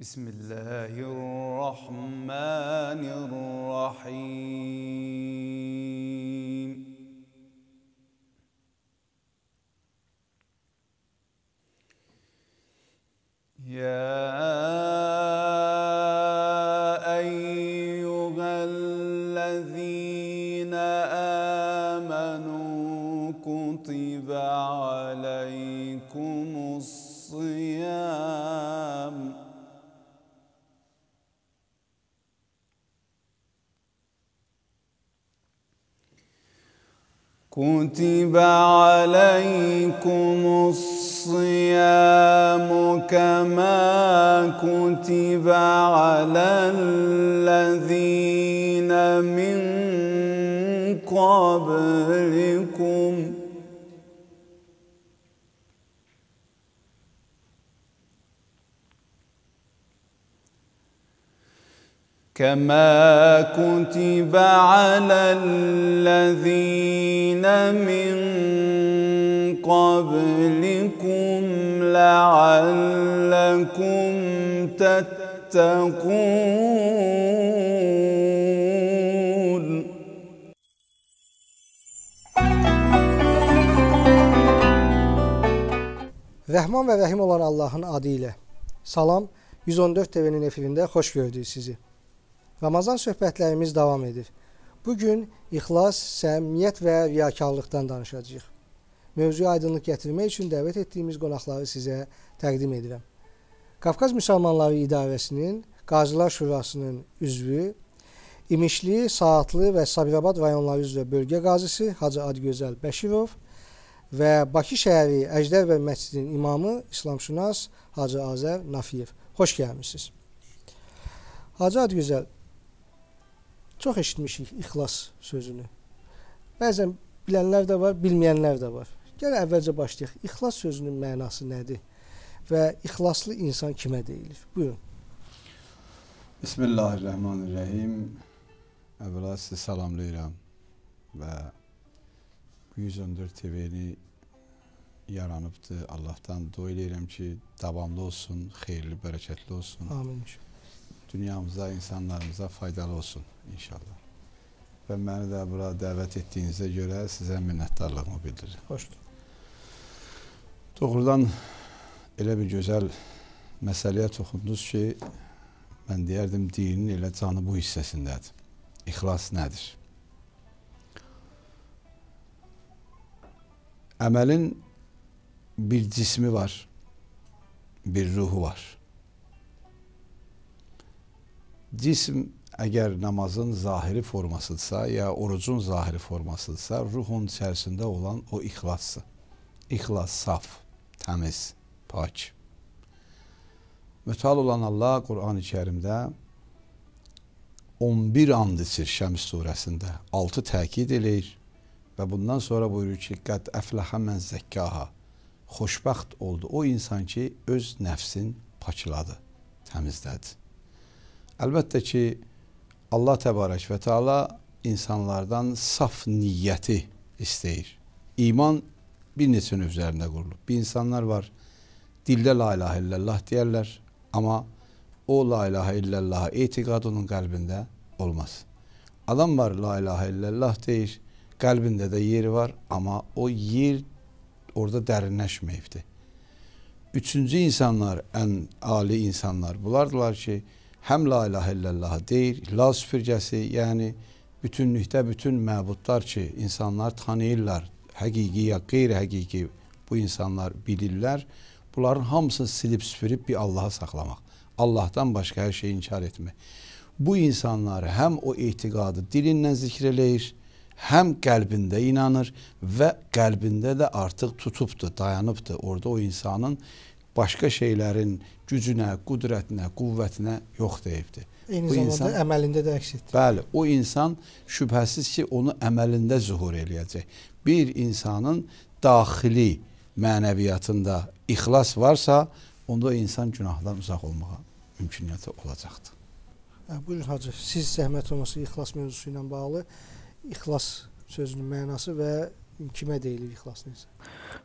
بسم الله الرحمن الرحيم يا ايها الذين امنوا كتب عليكم كتب عليكم الصيام كما كتب على الذين من قبلكم كما كتب على الذين من قبلكم لعلكم تتقون Rahman ve Rahim olan Allah'ın adıyla. Salam 114 TV'nin efirinde hoş gördüğü sizi. Ramazan söhbətlərimiz davam edir. Bu gün ixlas, səmimiyyət və riyakarlıqdan danışacağıq. Mövzuya aydınlıq gətirmək üçün dəvət etdiyimiz qonaqları sizə təqdim edirəm. Qafqaz Müsəlmanları İdarəsinin Qazılar Şurasının üzvü, İmişli, Saatlı və Sabirabad rayonları üzrə bölgə qazısı Hacı Adgözəl Bəşirov və Bakı şəhəri Əjdər bəy məscidinin imamı İslamşünas Hacı Azər Nafiyev. Xoş gəlmisiniz. Hacı Adgözəl, Çox eşitmişik ixlas sözünü. Bəzən bilənlər də var, bilməyənlər də var. Gəl əvvəlcə başlayaq. İxlas sözünün mənası nədir? Və ixlaslı insan kimə deyilir? Buyurun. Bismillahirrahmanirrahim. Əvvəla sizi salamlayıram və 114 TV-ni yaranıbdır. Allahdan dua edirəm ki, davamlı olsun, xeyirli, bərəkətli olsun. Amin inşallah dünyamıza, insanlarımıza faydalı olsun inşallah. Və məni də bura dəvət etdiyinizə görə sizə minnətdarlığımı bildirirəm. Xoşdur. Doğrudan elə bir gözəl məsələyə toxundunuz ki, mən deyərdim dinin elə canı bu hissəsindədir. İxlas nədir? Əməlin bir cismi var, bir ruhu var. Cism əgər namazın zahiri formasıdsa, ya orucun zahiri formasıdsa, ruhun içərisində olan o ixlasdır. İxlas, saf, təmiz, pak. Mütal olan Allah Qur'an-ı Kerimdə 11 and içir Şəms surəsində. 6 təkid eləyir və bundan sonra buyurur ki, qəd əfləhə mən zəkkaha. Xoşbəxt oldu o insan ki, öz nəfsin paçladı, təmizlədi. Elbette ki Allah Tebarek ve Teala insanlardan saf niyeti isteyir. İman bir nesin üzerinde kurulu. Bir insanlar var. Dilde la ilahe illallah diyerler ama o la ilahe illallah itikad onun kalbinde olmaz. Adam var la ilahe illallah deyir. Kalbinde de yeri var ama o yer orada derinleşmeyipti. Üçüncü insanlar, en ali insanlar bulardılar ki həm la ilahə illallah deyir, la süpürgəsi, yəni bütünlükdə bütün məbudlar ki, insanlar tanıyırlar, həqiqi ya qeyri-həqiqi bu insanlar bilirlər, bunların hamısını silib süpürüb bir Allaha saxlamaq. Allahdan başqa hər şeyi inkar etmək. Bu insanlar həm o etiqadı dilinlə zikr eləyir, həm qəlbində inanır və qəlbində də artıq tutubdur, dayanıbdır. Orada o insanın başqa şeylərin gücünə, qudrətinə, qüvvətinə yox deyibdir. Eyni bu zamanda insan, əməlində də əks etdir. Bəli, o insan şübhəsiz ki, onu əməlində zuhur eləyəcək. Bir insanın daxili mənəviyyatında ixlas varsa, onda insan günahdan uzaq olmağa mümkünəti olacaqdır. Hə, buyurun hacı, siz zəhmət olması ixlas mövzusu ilə bağlı ixlas sözünün mənası və kimə deyilir ixlas necə?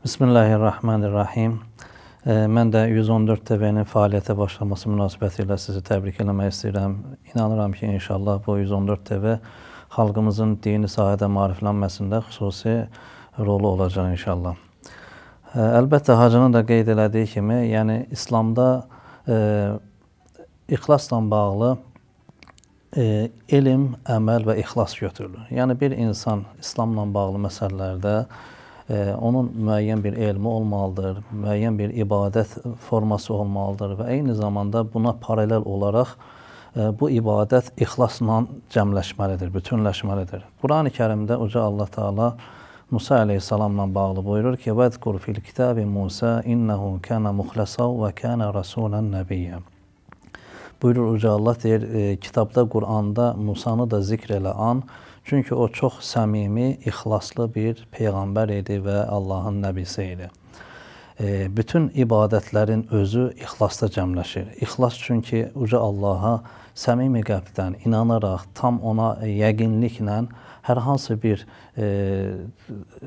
Bismillahirrahmanirrahim. Bismillahirrahmanirrahim. Mən də 114 TV-nin fəaliyyətə başlaması münasibətilə sizi təbrik eləmək istəyirəm. İnanıram ki, inşallah bu 114 TV xalqımızın dini sahədə maariflənməsində xüsusi rolu olacaq inşallah. Əlbəttə, Hacının da qeyd elədiyi kimi, yəni İslamda e, ixlasla bağlı e, elm, əməl və ixlas götürülür. Yəni bir insan İslamla bağlı məsələlərdə e, onun müəyyən bir elmi olmalıdır, müəyyən bir ibadət forması olmalıdır və eyni zamanda buna paralel olaraq e, bu ibadət ixlasla cəmləşməlidir, bütünləşməlidir. Qurani Kərimdə Uca Allah Teala Musa əleyhissalamla bağlı buyurur ki: "Vəzkur fil kitabi Musa innehu kana muhlasan və kana rasulan nabiyyan." Buyurur Uca Allah deyir, e, kitabda, Quranda Musanı da zikr elə an, Çünki o çox səmimi, ixlaslı bir peyğəmbər idi və Allahın nəbisi idi bütün ibadətlərin özü ixlasda cəmləşir. İxlas çünki uca Allaha səmimi qəlbdən inanaraq, tam ona yəqinliklə hər hansı bir e,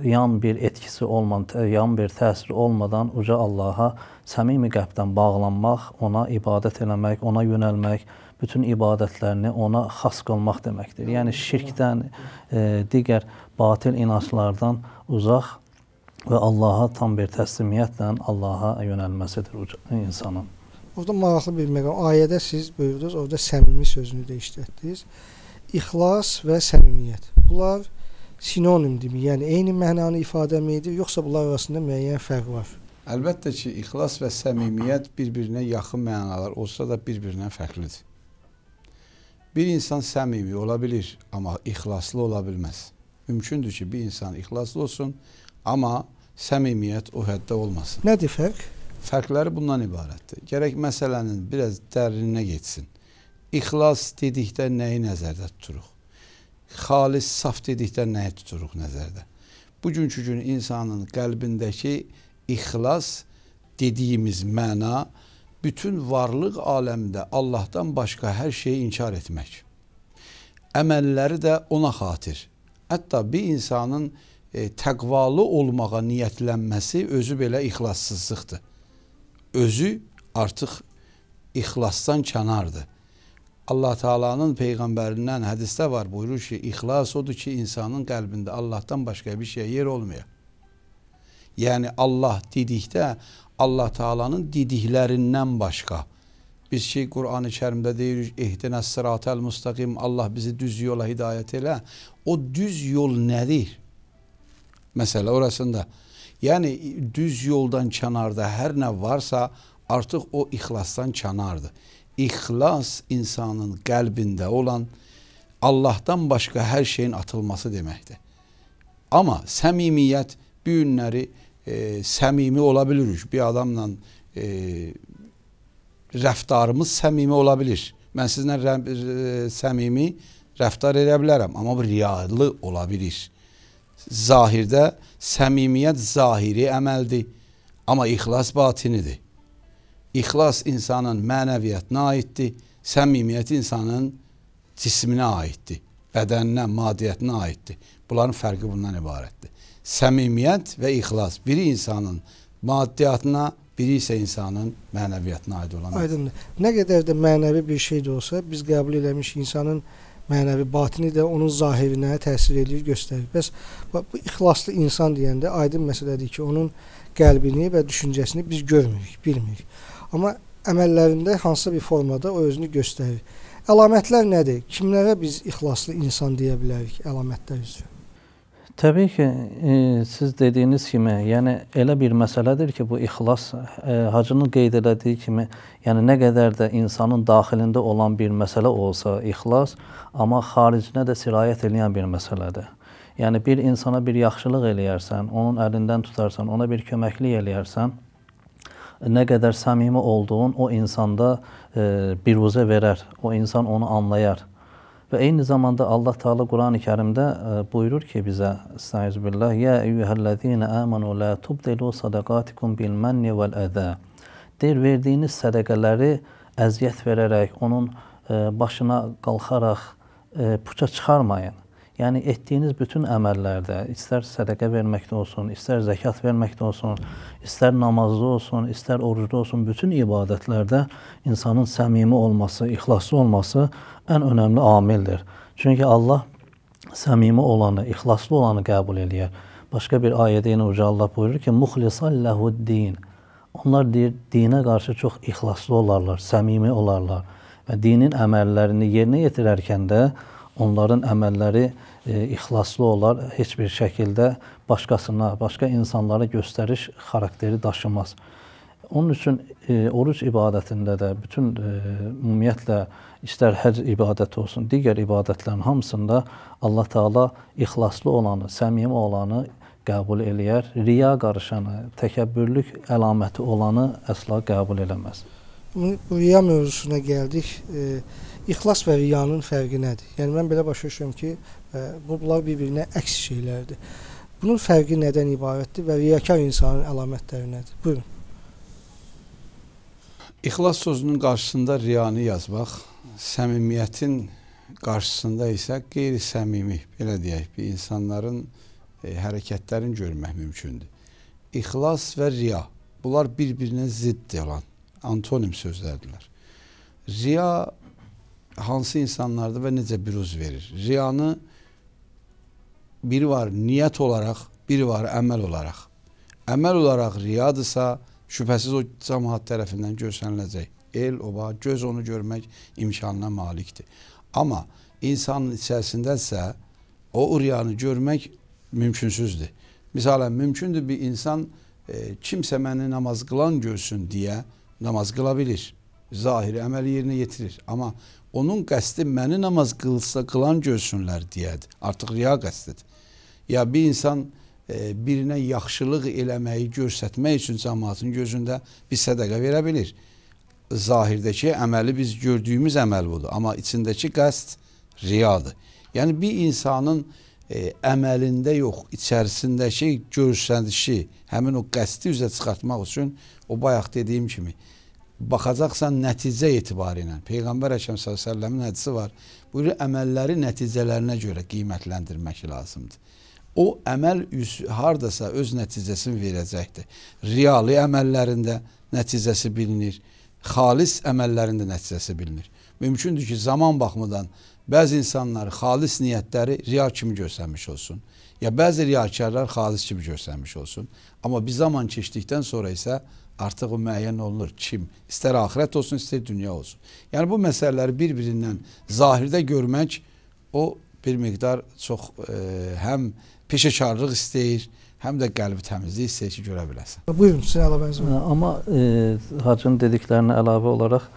yan bir etkisi olmadan, yan bir təsir olmadan uca Allaha səmimi qəlbdən bağlanmaq, ona ibadət eləmək, ona yönəlmək, bütün ibadətlərini ona xas qılmaq deməkdir. Yəni şirkdən, e, digər batil inanclardan uzaq və Allaha tam bir təslimiyyətlə Allaha yönəlməsidir insanın. Orada maraqlı bir məqam. Ayədə siz buyurdunuz, orada səmimi sözünü də işlətdiniz. İxlas və səmimiyyət. Bunlar sinonimdirmi? Yəni eyni mənanı ifadəmi edir, yoxsa bunlar arasında müəyyən fərq var? Əlbəttə ki, ixlas və səmimiyyət bir-birinə yaxın mənalar olsa da bir-birindən fərqlidir. Bir insan səmimi ola bilir, amma ixlaslı ola bilməz. Mümkündür ki, bir insan ixlaslı olsun, amma səmimiyyət o həddə olmasın. Nədir fərq? Fərqləri bundan ibarətdir. Gərək məsələnin biraz dərinə getsin. İxlas dedikdə nəyi nəzərdə tuturuq? Xalis, saf dedikdə nəyi tuturuq nəzərdə? Bugünkü gün insanın qəlbindəki ixlas dediyimiz məna bütün varlıq aləmdə Allahdan başqa hər şeyi inkar etmək. Əməlləri də ona xatir. Hətta bir insanın e, təqvalı olmağa niyyətlənməsi özü belə ixlassızlıqdır. Özü artıq ixlasdan kənardır. Allah Taala'nın peyğəmbərindən hədisdə var buyurur ki, ixlas odur ki, insanın qəlbində Allahdan başqa bir şey yer olmaya. Yəni Allah dedikdə Allah Taala'nın dediklərindən başqa biz ki Qurani Kərimdə deyirik ehdinas sıratal mustaqim Allah bizi düz yola hidayət elə. O düz yol nədir? Məsələ orasında. Yəni düz yoldan kənarda hər nə varsa, artıq o ixlasdan kənardır. İxlas insanın qəlbində olan Allahdan başqa hər şeyin atılması deməkdir. Amma səmimiyyət bu günləri e, səmimi ola bilirik. Bir adamla e, rəftarımız səmimi ola bilir. Mən sizlə rə, e, səmimi rəftar edə bilərəm, amma bu riyalı ola bilir zahirdə səmimiyyət zahiri əməldir, amma ixlas batinidir. İxlas insanın mənəviyyətinə aiddir, səmimiyyət insanın cisminə aiddir, bədəninə, madiyyətinə aiddir. Bunların fərqi bundan ibarətdir. Səmimiyyət və ixlas biri insanın maddiyyatına, biri isə insanın mənəviyyətinə aid olan. Aydındır. Nə qədər də mənəvi bir şey də olsa, biz qəbul eləmiş insanın mənəvi batini də onun zahirinə təsir eləyir, göstərir. Bəs bu ixlaslı insan deyəndə aydın məsələdir ki, onun qəlbini və düşüncəsini biz görmürük, bilmirik. Amma əməllərində hansısa bir formada o özünü göstərir. Əlamətlər nədir? Kimlərə biz ixlaslı insan deyə bilərik əlamətlər üzrə? Təbii ki, e, siz dediyiniz kimi, yəni elə bir məsələdir ki, bu ixlas e, Hacının qeyd elədiyi kimi, yəni nə qədər də insanın daxilində olan bir məsələ olsa ixlas, amma xaricinə də sirayət edən bir məsələdir. Yəni bir insana bir yaxşılıq eləyərsən, onun əlindən tutarsan, ona bir köməklik eləyərsən, nə qədər səmimi olduğun o insanda e, biruzə verər, o insan onu anlayar. Və eyni zamanda Allah Taala Qurani Kərimdə e, buyurur ki, bizə Estağfirullah, ya eyyuhellezina amanu la tubdilu sadaqatikum bil manni vel əza. Deyir, verdiyiniz sədaqələri əziyyət verərək, onun e, başına qalxaraq e, puça çıxarmayın. Yəni etdiyiniz bütün əməllərdə, istər sədaqə verməkdə olsun, istər zəkat verməkdə olsun, istər namazda olsun, istər orucda olsun, bütün ibadətlərdə insanın səmimi olması, ixlaslı olması ən önəmli amildir. Çünki Allah səmimi olanı, ixlaslı olanı qəbul eləyər. Başqa bir ayədə yenə Uca Allah buyurur ki, "Muxlisan lehu'd-din." Onlar deyir, dinə qarşı çox ixlaslı olarlar, səmimi olarlar və dinin əməllərini yerinə yetirərkən də onların əməlləri e, ixlaslı olar, heç bir şəkildə başqasına, başqa insanlara göstəriş xarakteri daşımaz. Onun üçün e, oruc ibadətində də bütün e, ümumiyyətlə istər həcc ibadəti olsun, digər ibadətlərin hamısında Allah Taala ixlaslı olanı, səmimi olanı qəbul eləyər. Riya qarışanı, təkəbbürlük əlaməti olanı əsla qəbul eləməz. Bu riya mövzusuna gəldik. E, İxlas və riyanın fərqi nədir? Yəni mən belə başa düşürəm ki, bunlar e, bir-birinə əks şeylərdir. Bunun fərqi nədən ibarətdir və riyakar insanın əlamətləri nədir? Buyurun. İxlas sözünün qarşısında riyanı yazmaq, səmimiyyətin qarşısında isə qeyri-səmimi, belə deyək, bir insanların e, hərəkətlərini görmək mümkündür. İxlas və riya, bunlar bir-birinə zidd olan antonim sözlərdirlər. Riya hansı insanlarda və necə büruz verir? Riyanı biri var niyyət olaraq, biri var əməl olaraq. Əməl olaraq riyadırsa, şübhəsiz o cəmaat tərəfindən görsəniləcək. El, oba, göz onu görmək imkanına malikdir. Amma insanın içərisindəsə o riyanı görmək mümkünsüzdür. Misalən, mümkündür bir insan e, kimsə məni namaz qılan görsün deyə namaz qıla bilir zahiri əməli yerinə yetirir. Amma onun qəsdi məni namaz qılsa qılan görsünlər deyədir. Artıq riya qəsdidir. Ya bir insan e, birinə yaxşılıq eləməyi göstərmək üçün cəmaatın gözündə bir sədaqə verə bilər. Zahirdəki əməli biz gördüyümüz əməl budur, amma içindəki qəsd riyadır. Yəni bir insanın e, əməlində yox, içərisindəki görsənişi, həmin o qəsdi üzə çıxartmaq üçün o bayaq dediyim kimi baxacaqsan nəticə etibarıyla. Peyğəmbər Əkəm s.ə.v-in hədisi var. Buyurur, əməlləri nəticələrinə görə qiymətləndirmək lazımdır. O əməl hardasa öz nəticəsini verəcəkdir. Riyalı əməllərində nəticəsi bilinir. Xalis əməllərində nəticəsi bilinir. Mümkündür ki, zaman baxımından bəzi insanlar xalis niyyətləri riya kimi göstərmiş olsun. Ya bəzi riyakarlar xalis kimi görsənmiş olsun. Amma bir zaman keçdikdən sonra isə artıq o müəyyən olunur. Kim? İstər axirət olsun, istər dünya olsun. Yəni bu məsələləri bir-birindən zahirdə görmək o bir miqdar çox e, həm peşəkarlıq istəyir, həm də qəlbi təmizlik istəyir ki, görə biləsən. Buyurun, sizə əlavəniz var. Hə, amma e, Hacın dediklərinə əlavə olaraq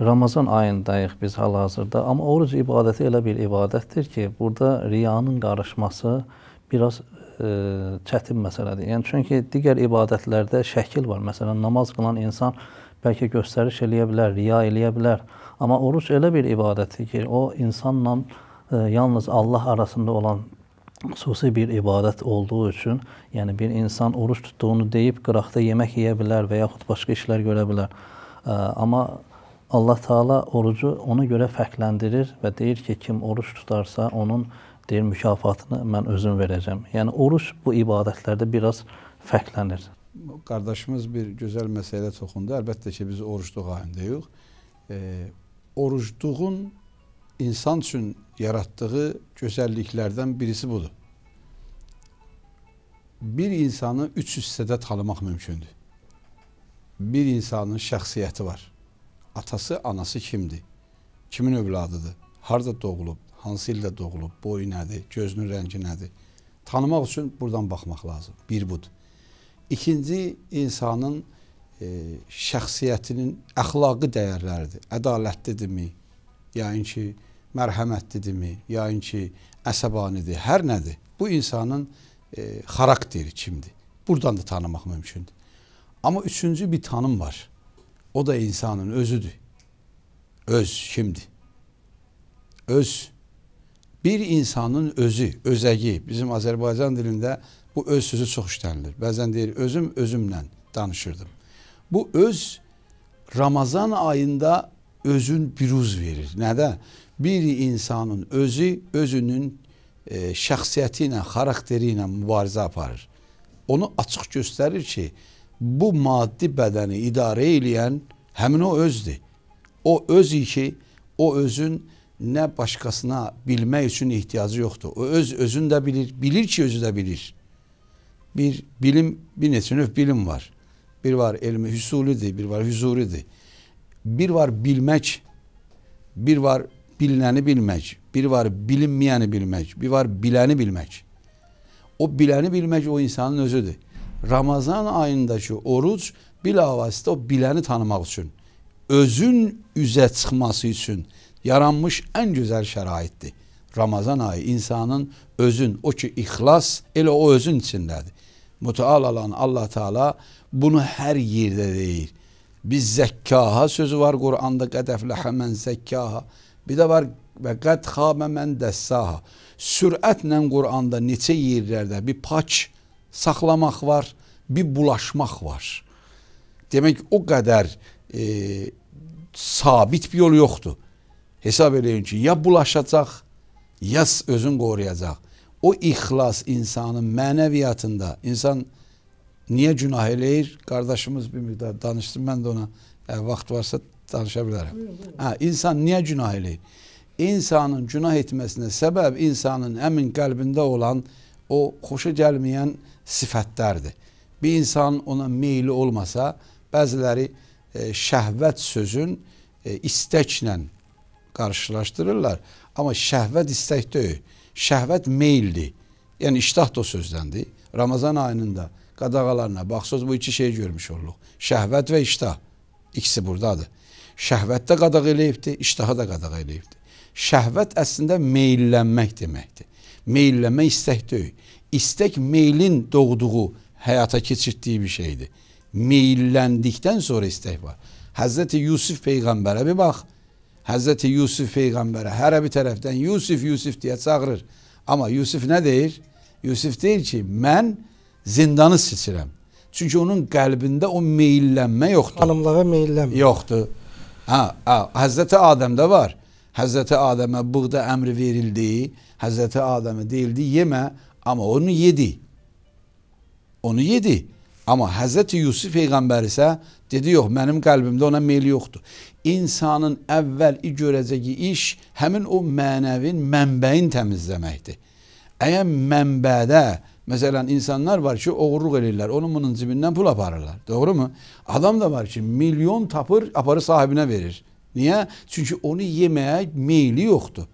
Ramazan ayındayıq biz hal-hazırda. Amma oruc ibadəti elə bir ibadətdir ki, burada riyanın qarışması, e, biraz ə, e, çətin məsələdir. Yəni çünki digər ibadətlərdə şəkil var. Məsələn, namaz qılan insan bəlkə göstəriş eləyə bilər, riya eləyə bilər. Amma oruc elə bir ibadətdir ki, o insanla ə, e, yalnız Allah arasında olan xüsusi bir ibadət olduğu üçün, yəni bir insan oruc tutduğunu deyib qıraqda yemək yeyə bilər və yaxud başqa işlər görə bilər. Ə, e, amma Allah Taala orucu ona görə fərqləndirir və deyir ki, kim oruc tutarsa onun deyir mükafatını mən özüm verəcəm. Yəni oruç bu ibadətlərdə biraz fərqlənir. Qardaşımız bir gözəl məsələ toxundu. Əlbəttə ki, biz orucluq halındayıq. E, orucluğun insan üçün yaratdığı gözəlliklərdən birisi budur. Bir insanı üç hissədə tanımaq mümkündür. Bir insanın şəxsiyyəti var. Atası, anası kimdir? Kimin övladıdır? Harda doğulub? hansı ildə doğulub, boyu nədir, gözünün rəngi nədir? Tanımaq üçün buradan baxmaq lazım. Bir budur. İkinci insanın e, şəxsiyyətinin əxlaqi dəyərləridir. Ədalətlidirmi? Yəqin ki, mərhəmətlidirmi? Yəqin ki, əsəbanidir, hər nədir? Bu insanın e, xarakteri kimdir? Buradan da tanımaq mümkündür. Amma üçüncü bir tanım var. O da insanın özüdür. Öz kimdir? Öz bir insanın özü, özəyi, bizim Azərbaycan dilində bu öz sözü çox işlənilir. Bəzən deyir özüm özümlə danışırdım. Bu öz Ramazan ayında özün biruz verir. Nədə? Bir insanın özü özünün e, şəxsiyyəti ilə, xarakteri ilə mübarizə aparır. Onu açıq göstərir ki, bu maddi bədəni idarə eləyən həmin o özdür. O özü ki, o özün ne başkasına bilme için ihtiyacı yoktu. O öz özünde bilir, bilir ki özü de bilir. Bir bilim, bir nesinöf bilim var. Bir var elmi hüsulüdür, bir var huzuridir. Bir var bilmek, bir var bilineni bilmek, bir var bilinmeyeni bilmek, bir var bileni bilmek. O bileni bilmek o insanın özüdür. Ramazan ayındaki oruç bilavasitə o bileni tanımaq üçün, özün üzə çıxması üçün, yaranmış ən gözəl şəraitdir. Ramazan ayı insanın özün, o ki ixlas elə o özün içindədir. Mutal alan Allah Teala bunu hər yerdə deyir. Biz zəkkaha sözü var Quranda qədəfləhə mən zəkkaha. Bir də var və qəd xabə mən dəssaha. Sürətlə Quranda neçə yerlərdə bir paç saxlamaq var, bir bulaşmaq var. Demək o qədər e, sabit bir yol yoxdur. Hesab eləyin ki, ya bulaşacaq, ya özün qoruyacaq. O ixlas insanın mənəviyyatında, insan niyə günah eləyir? Qardaşımız bir müqdar danışsın, mən də ona ə, vaxt varsa danışa bilərəm. Hə, insan niyə günah eləyir? İnsanın günah etməsinə səbəb insanın əmin qəlbində olan o xoşa gəlməyən sifətlərdir. Bir insan ona meyli olmasa, bəziləri e, şəhvət sözün e, istəklə qarşılaşdırırlar. Amma şəhvət istək deyil. Şəhvət meyildir. Yəni iştah da o sözdəndir. Ramazan ayında qadağalarına baxsız bu iki şey görmüş olduq. Şəhvət və iştah. İkisi burdadır. Şəhvət də qadağ eləyibdi, iştahı da qadağ eləyibdi. Şəhvət əslində meyillənmək deməkdir. Meyillənmək istək deyil. İstək meylin doğduğu, həyata keçirtdiyi bir şeydir. Meyilləndikdən sonra istək var. Həzrəti Yusuf peyğəmbərə bir bax. Hz. Yusuf peygambere her bir taraftan Yusuf Yusuf diye çağırır. Ama Yusuf ne deyir? Yusuf deyir ki ben zindanı seçirəm. Çünkü onun kalbinde o meyillənmə yoxdur. Xanımlara meyillənmə. Yoktu. Ha, ha Hz. Adəmdə var. Hz. Ademe burada əmri verildi. Hz. Ademe değildi yeme. Ama onu yedi. Onu yedi. Amma Həzrəti Yusuf Peyğəmbər isə dedi, yox, mənim qəlbimdə ona meyli yoxdur. İnsanın əvvəl görəcəyi iş həmin o mənəvin, mənbəyin təmizləməkdir. Əgər mənbədə, məsələn, insanlar var ki, oğurluq eləyirlər, onun bunun cibindən pul aparırlar, doğrumu? Adam da var ki, milyon tapır, aparı sahibinə verir. Niyə? Çünki onu yeməyə meyli yoxdur.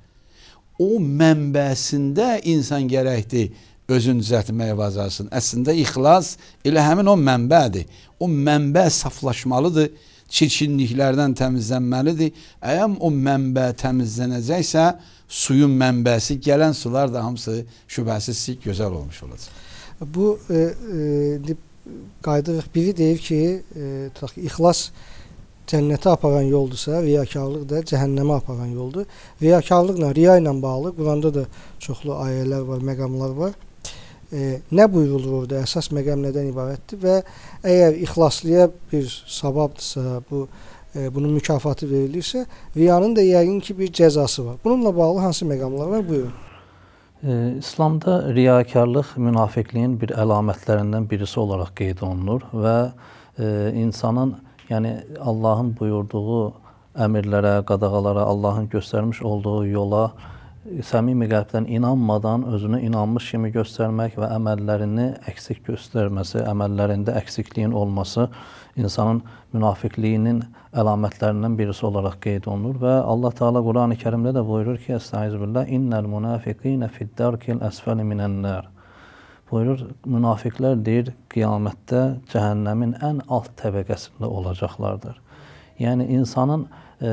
O mənbəsində insan gərəkdir özün düzəltməyə bacarsın. Əslində ixlas elə həmin o mənbədir. O mənbə saflaşmalıdır, çirkinliklərdən təmizlənməlidir. Əgər o mənbə təmizlənəcəksə, suyun mənbəsi, gələn sular da hamısı şübhəsiz ki, gözəl olmuş olacaq. Bu e, e, qayıdırıq. Biri deyir ki, e, tutaq ki, ixlas cənnətə aparan yoldursa, riyakarlıq da cəhənnəmə aparan yoldur. Riyakarlıqla, riya ilə bağlı Quranda da çoxlu ayələr var, məqamlar var e, nə buyurulur orada? Əsas məqam nədən ibarətdir və əgər ixlaslıya bir savabdırsa, bu e, bunun mükafatı verilirsə, riyanın da yəqin ki bir cəzası var. Bununla bağlı hansı məqamlar var? Buyurun. E, İslamda riyakarlıq münafiqliyin bir əlamətlərindən birisi olaraq qeyd olunur və e, insanın, yəni Allahın buyurduğu əmirlərə, qadağalara, Allahın göstərmiş olduğu yola e, səmimi qəlbdən inanmadan özünü inanmış kimi göstərmək və əməllərini əksik göstərməsi, əməllərində əksikliyin olması insanın münafiqliyinin əlamətlərindən birisi olaraq qeyd olunur və Allah Taala Qurani Kərimdə də buyurur ki: "Əstəiz billah innal munafiqina fid-darkil asfali minan-nar." Buyurur, münafiqlər deyir, qiyamətdə cəhənnəmin ən alt təbəqəsində olacaqlardır. Yəni insanın ə, e,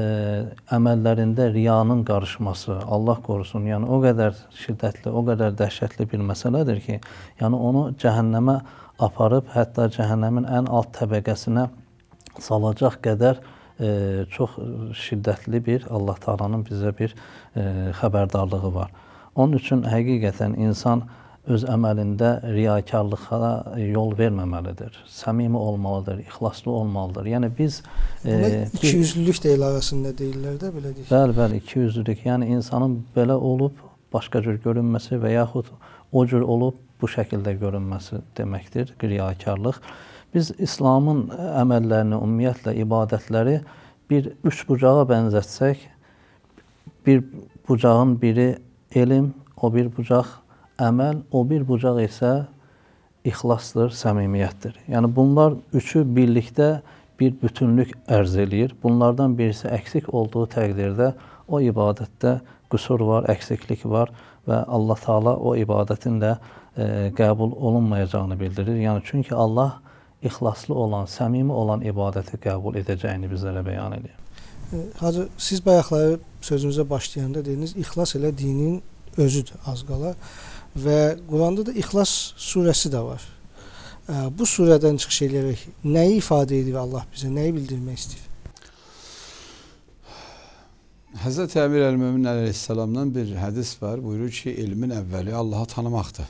əməllərində riyanın qarışması, Allah qorusun, yəni o qədər şiddətli, o qədər dəhşətli bir məsələdir ki, yəni onu cəhənnəmə aparıb, hətta cəhənnəmin ən alt təbəqəsinə salacaq qədər ə, e, çox şiddətli bir Allah Taala'nın bizə bir ə, e, xəbərdarlığı var. Onun üçün həqiqətən insan ə, öz əməlində riyakarlığa yol verməməlidir. Səmimi olmalıdır, ixlaslı olmalıdır. Yəni biz Buna e, iki yüzlülük də əlavəsində deyirlər də belə deyək. Bəli, bəli, iki yüzlülük. Yəni insanın belə olub başqa cür görünməsi və yaxud o cür olub bu şəkildə görünməsi deməkdir riyakarlıq. Biz İslamın əməllərini, ümumiyyətlə ibadətləri bir üç bucağa bənzətsək, bir bucağın biri elm, o bir bucaq əməl, o bir bucaq isə ixlasdır, səmimiyyətdir. Yəni bunlar üçü birlikdə bir bütünlük ərz eləyir. Bunlardan birisi əksik olduğu təqdirdə o ibadətdə qüsur var, əksiklik var və Allah Taala o ibadətin də e, qəbul olunmayacağını bildirir. Yəni çünki Allah ixlaslı olan, səmimi olan ibadəti qəbul edəcəyini bizlərə bəyan edir. E, Hacı, siz bayaqları sözünüzə başlayanda dediniz, ixlas elə dinin özüdür az qala. E, və Quranda da İxlas surəsi də var. Ə, bu surədən çıxış edərək nəyi ifadə edir Allah bizə, nəyi bildirmək istəyir? Həzrət Əmir Əl-Mömin əleyhissalamdan bir hədis var. Buyurur ki, elmin əvvəli Allahı tanımaqdır.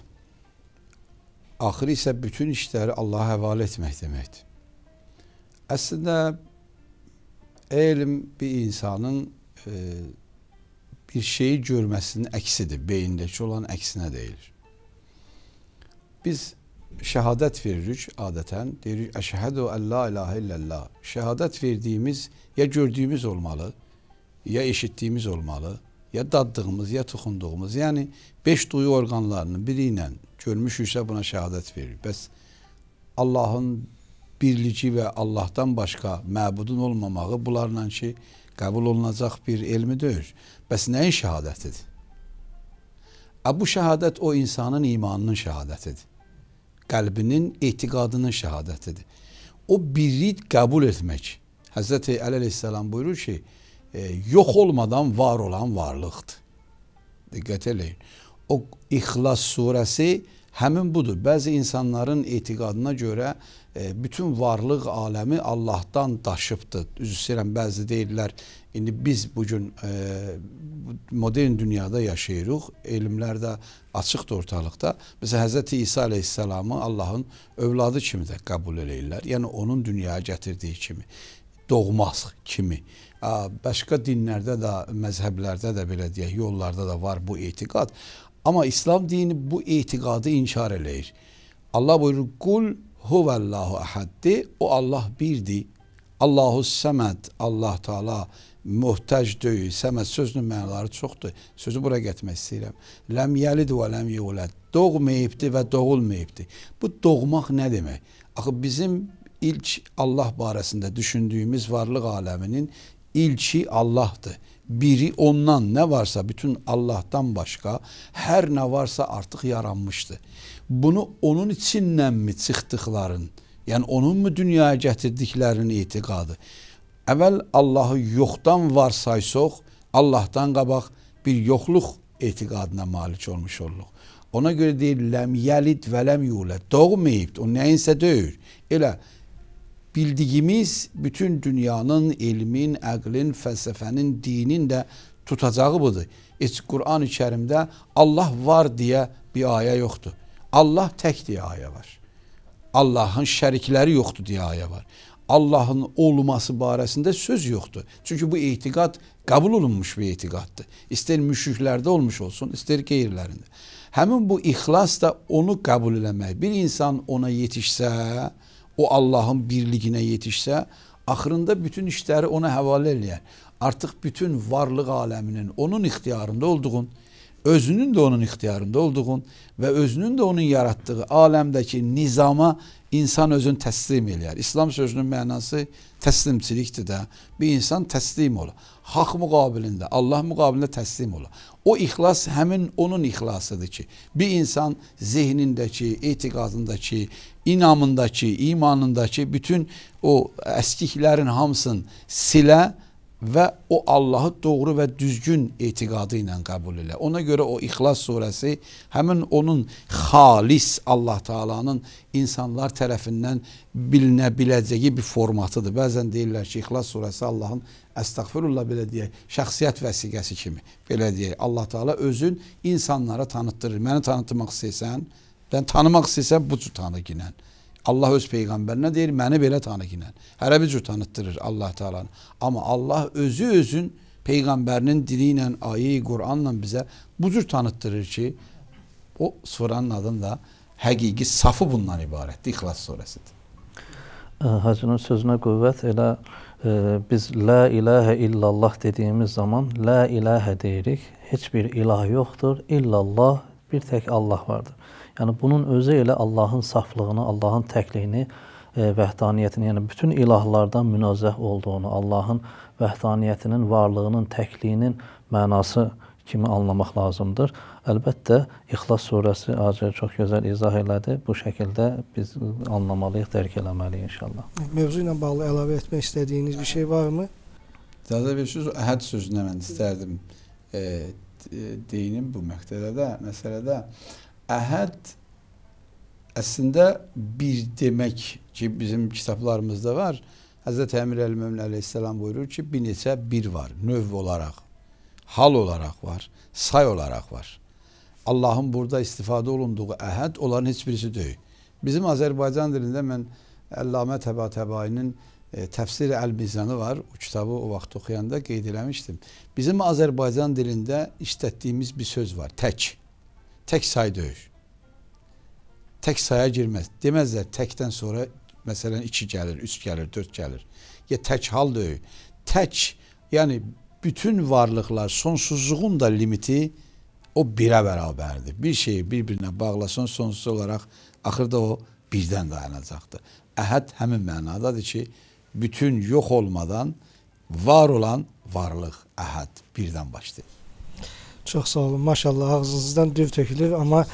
Axırı isə bütün işləri Allaha həvalə etmək deməkdir. Əslində elm bir insanın e, bir şeyi görməsinin əksidir, beyindəki olan əksinə deyilir. Biz şəhadət veririk adətən, deyirik əşhədu əllə ilahə illəllah. Şəhadət verdiyimiz ya gördüyümüz olmalı, ya eşitdiyimiz olmalı, ya daddığımız, ya toxunduğumuz. Yəni 5 duyu orqanlarının biri ilə görmüşüksə buna şəhadət veririk. Bəs Allahın birliyi və Allahdan başqa məbudun olmamağı bunlarla ki, qəbul olunacaq bir elmidir. Bəs nəyin şəhadətidir? Ə, bu şəhadət o insanın imanının şəhadətidir. Qəlbinin, etiqadının şəhadətidir. O biri qəbul etmək. Həzrəti Əleyhisselam buyurur ki, e, yox olmadan var olan varlıqdır. Diqqət eləyin. O İxlas surəsi həmin budur. Bəzi insanların etiqadına görə E, bütün varlıq aləmi Allahdan daşıbdır. Üzr istəyirəm, bəzi deyirlər, indi biz bugün e, modern dünyada yaşayırıq, elmlərdə açıqdır ortalıqda. Məsələn, Hz. İsa aleyhissalamı Allahın övladı kimi də qəbul eləyirlər. Yəni, onun dünyaya gətirdiyi kimi, doğmaz kimi. Başqa dinlərdə də, məzhəblərdə də belə deyək, yollarda da var bu etiqad. Amma İslam dini bu etiqadı inkar eləyir. Allah buyurur, qul, huvallahu ahaddi. O Allah birdir. Allahu səməd, Allah Taala möhtac deyil. Səməd sözünün mənaları çoxdur. Sözü bura gətirmək istəyirəm. Ləm yəlid və ləm yulad. Doğmayıbdı və doğulmayıbdı. Bu doğmaq nə demək? Axı bizim ilk Allah barəsində düşündüyümüz varlıq aləminin ilki Allahdır. Biri ondan nə varsa bütün Allahdan başqa hər nə varsa artıq yaranmışdı bunu onun içindənmi çıxdıqların, yəni onunmu dünyaya gətirdiklərinin etiqadı. Əvvəl Allahı yoxdan varsaysaq, Allahdan qabaq bir yoxluq etiqadına malik olmuş olduq. Ona görə deyir, ləm yəlid və ləm yulət. Doğmayıb, o nəyinsə deyir. Elə bildiyimiz bütün dünyanın, elmin, əqlin, fəlsəfənin, dinin də tutacağı budur. Heç Qur'an-ı Kerimdə Allah var deyə bir ayə yoxdur. Allah tək deyə ayə var. Allahın şərikləri yoxdur deyə ayə var. Allahın olması barəsində söz yoxdur. Çünki bu etiqad qəbul olunmuş bir etiqaddır. İstər müşriklərdə olmuş olsun, istər qeyirlərində. Həmin bu ixlas da onu qəbul eləmək. Bir insan ona yetişsə, o Allahın birliyinə yetişsə, axırında bütün işləri ona həvalə eləyər. Artıq bütün varlıq aləminin onun ixtiyarında olduğunu özünün də onun ixtiyarında olduğun və özünün də onun yaratdığı aləmdəki nizama insan özünü təslim eləyər. İslam sözünün mənası təslimçilikdir də. Bir insan təslim ola. Haqq müqabilində, Allah müqabilində təslim ola. O ixlas həmin onun ixlasıdır ki, bir insan zehnindəki, etiqadındakı, inamındakı, imanındakı bütün o əskiklərin hamısını silə, və o Allahı doğru və düzgün etiqadı ilə qəbul elə. Ona görə o İxlas surəsi həmin onun xalis Allah Taala'nın insanlar tərəfindən bilinə biləcəyi bir formatıdır. Bəzən deyirlər ki, İxlas surəsi Allahın əstəğfirullah belə deyək, şəxsiyyət vəsiqəsi kimi. Belə deyək, Allah Taala özün insanlara tanıtdırır. Məni tanıtmaq istəsən, mən tanımaq istəsən bu cür tanı ginən. Allah öz peyğəmbərinə deyir, məni belə tanı ki, hərə bir cür tanıtdırır Allah Taala'nı. Amma Allah özü özün peyğəmbərinin dili ilə, ayə-i Quranla bizə bu cür tanıtdırır ki, o suranın adını da həqiqi safı bundan ibarətdir. İxlas surəsidir. Hacının sözünə qüvvət elə e, biz la ilahə illallah dediyimiz zaman la ilahə deyirik. Heç bir ilah yoxdur. İllallah bir tək Allah vardır. Yəni bunun özü elə Allahın saflığını, Allahın təkliyini, e, vəhdaniyyətini, yəni bütün ilahlardan münazzeh olduğunu, Allahın vəhdaniyyətinin, varlığının, təkliyinin mənası kimi anlamaq lazımdır. Əlbəttə İxlas surəsi acil çox gözəl izah elədi. Bu şəkildə biz anlamalıyıq, dərk eləməliyik inşallah. Mövzu ilə bağlı əlavə etmək istədiyiniz bir şey varmı? İcazə verirsiniz, əhəd sözünə mən istərdim e, e deyinim bu məqtədə də, məsələdə. E, Əhəd əslində bir demək ki, bizim kitablarımızda var. Həzrət Əmir Əl-Mömin əleyhissalam buyurur ki, bir neçə bir var, növ olaraq, hal olaraq var, say olaraq var. Allahın burada istifadə olunduğu əhəd onların heç birisi deyil. Bizim Azərbaycan dilində mən Əllamə Təbatəbayinin e, Təfsir Əl-Mizanı var. O kitabı o vaxt oxuyanda qeyd eləmişdim. Bizim Azərbaycan dilində işlətdiyimiz bir söz var, tək. Tək say döyüş. Tək saya girməz. Deməzlər təkdən sonra məsələn 2 gəlir, 3 gəlir, 4 gəlir. Ya tək hal döyü. Tək yəni bütün varlıqlar sonsuzluğun da limiti o birə bərabərdir. Bir şeyi bir-birinə bağlasan sonsuz olaraq axırda o birdən dayanacaqdır. Əhəd həmin mənadadır ki, bütün yox olmadan var olan varlıq əhəd birdən başlayır. Çox sağ olun. Maşallah ağzınızdan düv tökülür, amma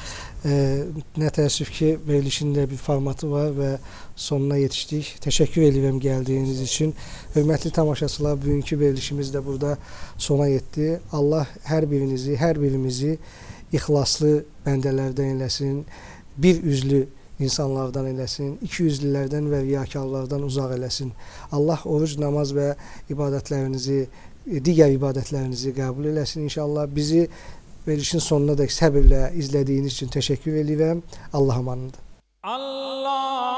e, nə təəssüf ki, verilişin də bir formatı var və sonuna yetişdik. Təşəkkür edirəm gəldiyiniz üçün. Hörmətli tamaşaçılar, bugünkü verilişimiz də burada sona yetdi. Allah hər birinizi, hər birimizi ixlaslı bəndələrdən eləsin, bir üzlü insanlardan eləsin, iki yüzlülərdən və riyakarlardan uzaq eləsin. Allah oruc, namaz və ibadətlərinizi E, digər ibadətlərinizi qəbul eləsin inşallah. Bizi verilişin sonuna dək səbirlə izlədiyiniz üçün təşəkkür edirəm. Allah amanında. Allah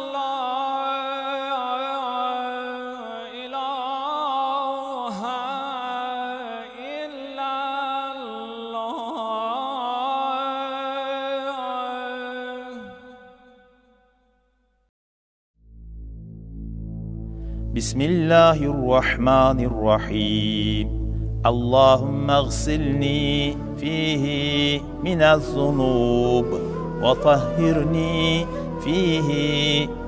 بسم الله الرحمن الرحيم اللهم اغسلني فيه من الذنوب وطهرني فيه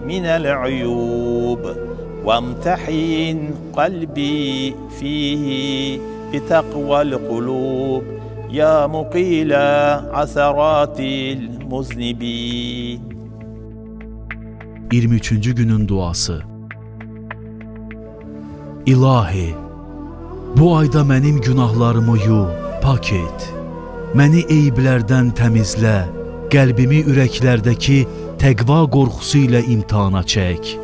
من العيوب وامتحن قلبي فيه بتقوى القلوب يا مقيل عثرات المذنبين 23. günün duası İlahi, bu ayda mənim günahlarımı yu, pak et. Məni eyblərdən təmizlə, qəlbimi ürəklərdəki təqva qorxusu ilə imtahana çək.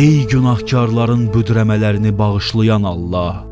Ey günahkarların büdrəmələrini bağışlayan Allah,